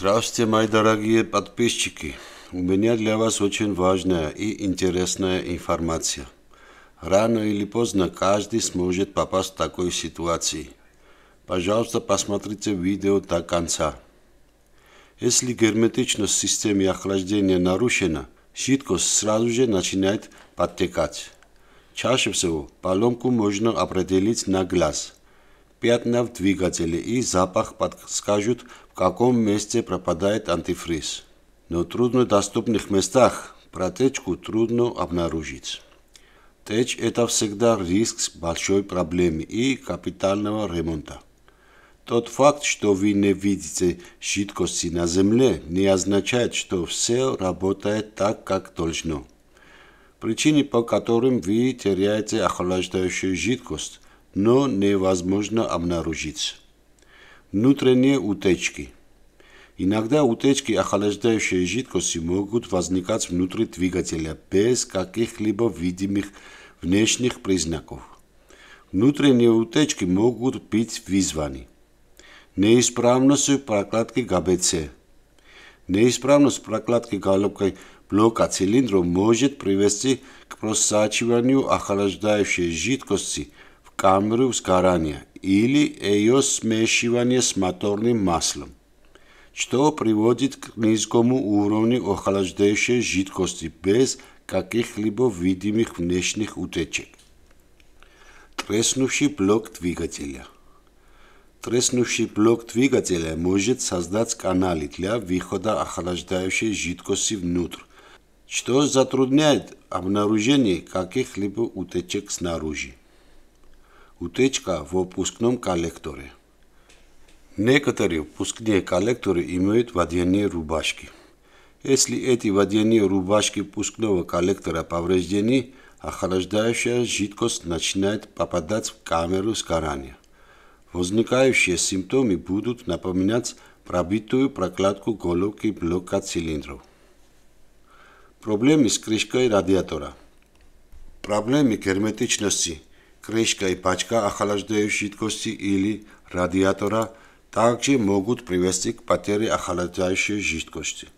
Здравствуйте, мои дорогие подписчики. У меня для вас очень важная и интересная информация. Рано или поздно каждый сможет попасть в такой ситуации. Пожалуйста, посмотрите видео до конца. Если герметичность системы охлаждения нарушена, жидкость сразу же начинает подтекать. Чаще всего поломку можно определить на глаз – пятна в двигателе и запах подскажут, в каком месте пропадает антифриз. Но в труднодоступных местах протечку трудно обнаружить. Течь – это всегда риск с большой проблемы и капитального ремонта. Тот факт, что вы не видите жидкости на земле, не означает, что все работает так, как должно. Причины, по которым вы теряете охлаждающую жидкость, но невозможно обнаружить. Внутренние утечки. Иногда утечки, охлаждающей жидкости, могут возникать внутри двигателя без каких-либо видимых внешних признаков. Внутренние утечки могут быть вызваны. неисправностью прокладки ГБЦ. Неисправность прокладки головкой блока цилиндров может привести к просачиванию охлаждающей жидкости – камри ускарање или ејо смешивање с моторним маслом, што приводит к низкому уровню охлаждающей жидкости без каких-либо видими внешних утечек. треснувши блок двигателя треснувши блок двигателя может создать канали для выхода охлаждающей жидкости внутрь, что затрудняет обнаружение каких-либо утечек снаружи. Утечка в выпускном коллекторе. Некоторые выпускные коллекторы имеют водяные рубашки. Если эти водяные рубашки пускного коллектора повреждены, охлаждающая жидкость начинает попадать в камеру сгорания. Возникающие симптомы будут напоминать пробитую прокладку головки блока цилиндров. Проблемы с крышкой радиатора. Проблемы герметичности крешка и пачка ахалаждающие кости или радиатора также могут привести к потере охлаждающей жидкости.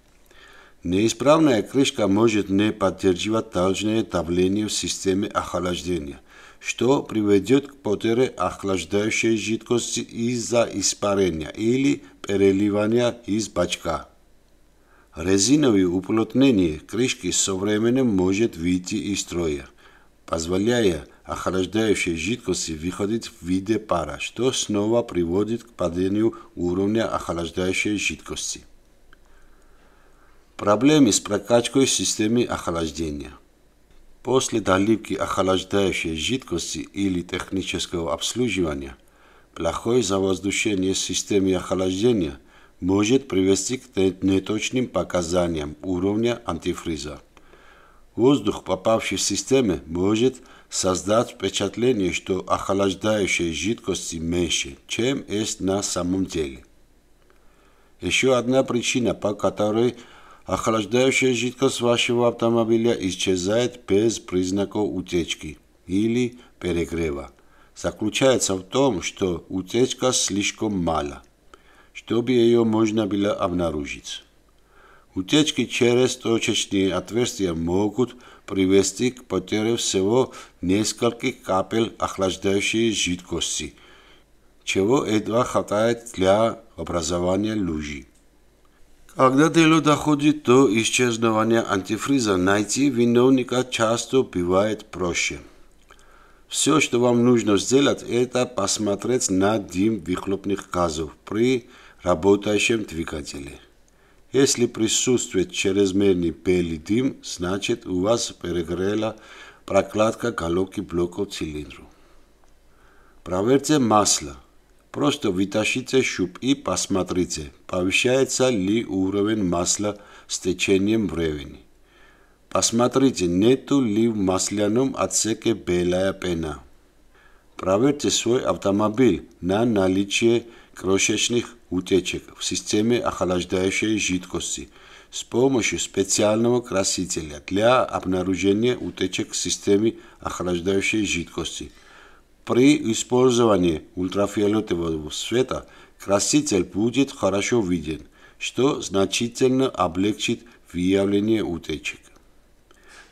е крешка может не поддерживать должное давление в системе охлаждения, што приведет к потере охлаждающей жидкости из-за испарения или переливания из бачка. Резинови уплотнение крешки со временем может выйти из строя – позволяя охлаждающей жидкости выходить в виде пара, что снова приводит к падению уровня охлаждающей жидкости. Проблемы с прокачкой системы охлаждения. После доливки охлаждающей жидкости или технического обслуживания плохое завоздушение системы охлаждения может привести к неточным показаниям уровня антифриза. Воздух, попавший в систему, может создать впечатление, что охлаждающей жидкости меньше, чем есть на самом деле. Еще одна причина, по которой охлаждающая жидкость вашего автомобиля исчезает без признаков утечки или перегрева, заключается в том, что утечка слишком мала, чтобы ее можно было обнаружить. Утечки через точечные отверстия могут привести к потере всего нескольких капель охлаждающей жидкости, чего едва хватает для образования лужи. Когда дело доходит до исчезновения антифриза, найти виновника часто бывает проще. Все, что вам нужно сделать, это посмотреть на дым выхлопных газов при работающем двигателе. Если присутствует чрезмерный белый дым, значит у вас перегрела прокладка колоки блоков цилиндру. Проверьте масло. Просто вытащите щуп и посмотрите, повышается ли уровень масла с течением времени. Посмотрите, нету ли в масляном отсеке белая пена. Проверьте свой автомобиль на наличие крошечных утечек в системе охлаждающей жидкости с помощью специального красителя для обнаружения утечек в системе охлаждающей жидкости. При использовании ультрафиолетового света краситель будет хорошо виден, что значительно облегчит выявление утечек.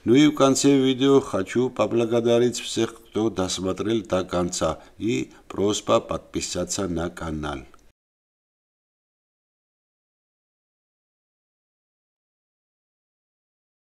Ну и в конце видео хочу поблагодарить всех, кто досмотрел до конца и просьба подписаться на канал.